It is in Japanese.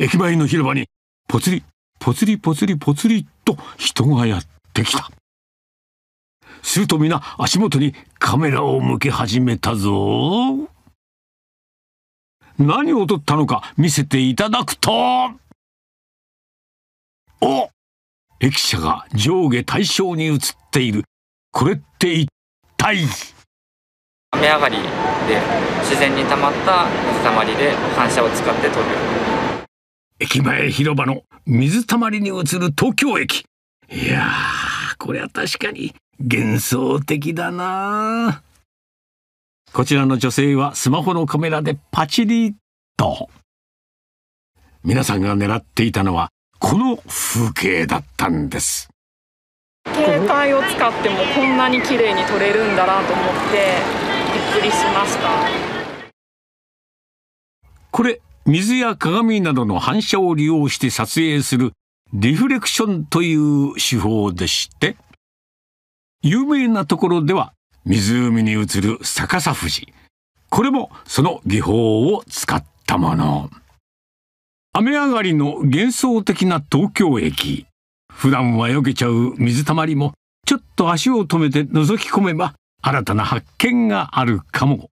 駅前の広場に、ぽつり、ぽつりぽつりぽつりと人がやってきた。すると皆足元にカメラを向け始めたぞ。何を撮ったのか見せていただくと、お駅舎が上下対称に映っている。これって一体雨上がりで自然に溜まった水たまりで反射を使って撮る駅前広場の水たまりに映る東京駅。いやー、これは確かに幻想的だなこちらの女性はスマホのカメラでパチリと。皆さんが狙っていたのは、この風景だったんです。携帯を使ってもこんなに綺麗に撮れるんだなと思って、びっくりしました。これ、水や鏡などの反射を利用して撮影するリフレクションという手法でして、有名なところでは湖に映る逆さ富士。これもその技法を使ったもの。雨上がりの幻想的な東京駅。普段は避けちゃう水たまりも、ちょっと足を止めて覗き込めば、新たな発見があるかも